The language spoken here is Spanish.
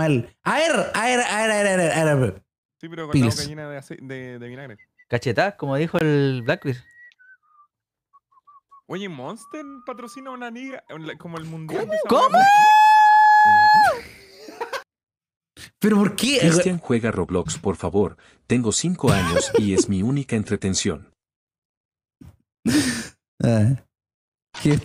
mal. A ver, a ver, a ver, a ver, a ver. A Sí, pero con una la de, de, vinagre. Cachetá, como dijo el Blackbeard. Oye, Monster patrocina una nigga como el mundial. ¿Cómo? Pero ¿por qué? Cristian juega Roblox, por favor. Tengo 5 años y es mi única entretención. es ah, qué